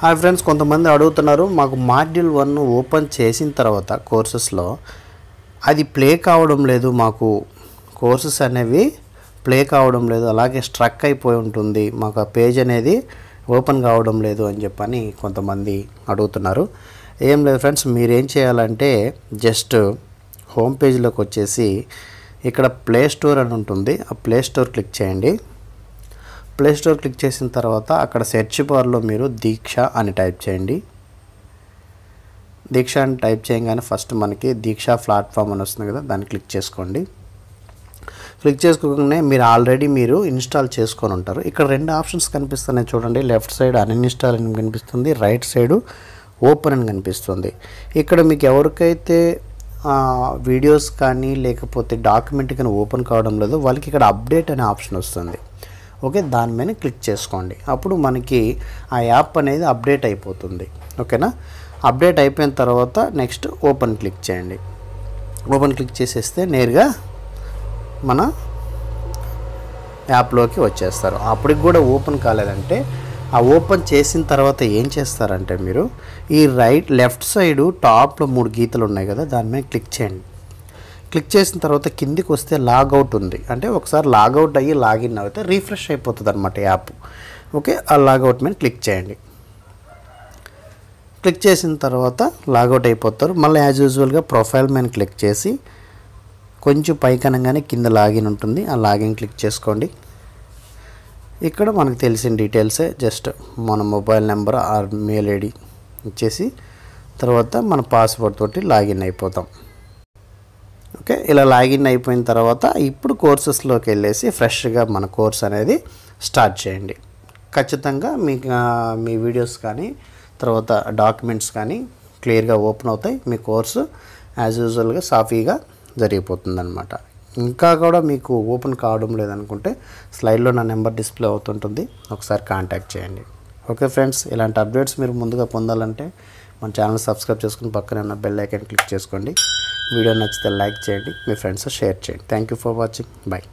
hi friends కొంతమంది అడుగుతున్నారు మాకు మాడ్యూల్ వన్ ఓపెన్ చేసిన తర్వాత కోర్సెస్లో అది ప్లే కావడం లేదు మాకు కోర్సెస్ అనేవి ప్లే కావడం లేదు అలాగే స్ట్రక్ అయిపోయి ఉంటుంది మాకు ఆ పేజ్ అనేది ఓపెన్ కావడం లేదు అని చెప్పని కొంతమంది అడుగుతున్నారు ఏం లేదు ఫ్రెండ్స్ మీరేం చేయాలంటే జస్ట్ హోమ్ పేజ్లోకి వచ్చేసి ఇక్కడ ప్లే స్టోర్ అని ఉంటుంది ఆ ప్లే స్టోర్ క్లిక్ చేయండి ప్లేస్టోర్ క్లిక్ చేసిన తర్వాత అక్కడ సెర్చ్ బార్లో మీరు దీక్ష అని టైప్ చేయండి దీక్ష అని టైప్ చేయగానే ఫస్ట్ మనకి దీక్ష ప్లాట్ఫామ్ అని వస్తుంది కదా దాన్ని క్లిక్ చేసుకోండి క్లిక్ చేసుకోగానే మీరు ఆల్రెడీ మీరు ఇన్స్టాల్ చేసుకొని ఉంటారు ఇక్కడ రెండు ఆప్షన్స్ కనిపిస్తున్నాయి చూడండి లెఫ్ట్ సైడ్ అన్ఇన్స్టాల్ అని కనిపిస్తుంది రైట్ సైడ్ ఓపెన్ అని కనిపిస్తుంది ఇక్కడ మీకు ఎవరికైతే వీడియోస్ కానీ లేకపోతే డాక్యుమెంట్ కానీ ఓపెన్ కావడం లేదు వాళ్ళకి ఇక్కడ అప్డేట్ అనే ఆప్షన్ వస్తుంది ఓకే దాని మీద క్లిక్ చేసుకోండి అప్పుడు మనకి ఆ యాప్ అనేది అప్డేట్ అయిపోతుంది ఓకేనా అప్డేట్ అయిపోయిన తర్వాత నెక్స్ట్ ఓపెన్ క్లిక్ చేయండి ఓపెన్ క్లిక్ చేసేస్తే నేరుగా మన యాప్లోకి వచ్చేస్తారు అప్పటికి కూడా ఓపెన్ కాలేదంటే ఆ ఓపెన్ చేసిన తర్వాత ఏం చేస్తారంటే మీరు ఈ రైట్ లెఫ్ట్ సైడు టాప్లో మూడు గీతలు ఉన్నాయి కదా దాని మీద క్లిక్ చేయండి క్లిక్ చేసిన తర్వాత కిందికి వస్తే లాగౌట్ ఉంది అంటే ఒకసారి లాగౌట్ అయ్యి లాగిన్ అయితే రీఫ్రెష్ అయిపోతుంది అనమాట యాప్ ఓకే ఆ లాగౌట్ మీద క్లిక్ చేయండి క్లిక్ చేసిన తర్వాత లాగౌట్ అయిపోతారు మళ్ళీ యాజ్ యూజువల్గా ప్రొఫైల్ మీద క్లిక్ చేసి కొంచెం పైకనంగానే కింద లాగిన్ ఉంటుంది ఆ లాగిన్ క్లిక్ చేసుకోండి ఇక్కడ మనకు తెలిసిన డీటెయిల్సే జస్ట్ మన mobile number or mail ID ఇచ్చేసి తర్వాత మన పాస్వర్డ్ తోటి లాగిన్ అయిపోతాం ఓకే ఇలా లాగిన్ అయిపోయిన తర్వాత ఇప్పుడు కోర్సెస్లోకి వెళ్ళేసి ఫ్రెష్గా మన కోర్స్ అనేది స్టార్ట్ చేయండి ఖచ్చితంగా మీకు మీ వీడియోస్ కానీ తర్వాత డాక్యుమెంట్స్ కానీ క్లియర్గా ఓపెన్ అవుతాయి మీ కోర్సు యాజ్ యూజువల్గా సాఫీగా జరిగిపోతుంది అనమాట ఇంకా కూడా మీకు ఓపెన్ కావడం లేదనుకుంటే స్లైడ్లో నా నెంబర్ డిస్ప్లే అవుతుంటుంది ఒకసారి కాంటాక్ట్ చేయండి ఓకే ఫ్రెండ్స్ ఇలాంటి అప్డేట్స్ మీరు ముందుగా పొందాలంటే మన ఛానల్ సబ్స్క్రైబ్ చేసుకుని పక్కన ఉన్న బెల్ ఐకన్ క్లిక్ చేసుకోండి వీడియో నచ్చితే లైక్ చేయండి మీ ఫ్రెండ్స్ షేర్ చేయండి thank you for watching bye